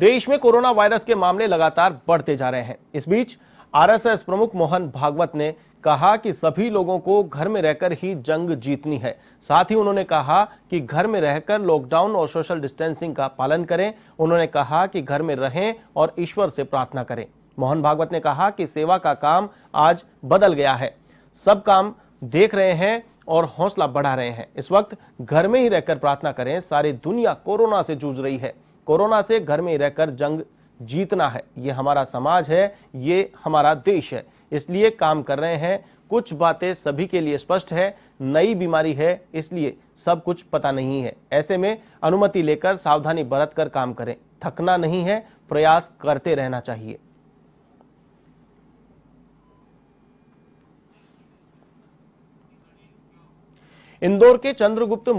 देश में corona virus के मामले लगातार बढ़ते जा रहे हैं इस बीच आरएसएस प्रमुख मोहन भागवत ने कहा कि सभी लोगों को घर में रहकर ही जंग जीतनी है साथ ही उन्होंने कहा कि घर में रहकर लॉकडाउन और सोशल डिस्टेंसिंग का पालन करें उन्होंने कहा कि घर में रहें और ईश्वर से प्रार्थना करें मोहन भागवत ने कहा कि सेवा का काम आज बदल गया है सब काम देख रहे हैं और हौसला बढ़ा रहे हैं इस वक्त घर में ही रहकर प्रार्थना करें सारी दुनिया कोरोना से जूझ रही है कोरोना से घर में रहकर जंग जीतना है ये हमारा समाज है ये हमारा देश है इसलिए काम कर रहे हैं कुछ बातें सभी के लिए स्पष्ट है नई बीमारी है इसलिए सब कुछ पता नहीं है ऐसे में अनुमति लेकर सावधानी बरत कर काम करें थकना नहीं है प्रयास करते रहना चाहिए इंदौर के चंद्रगुप्त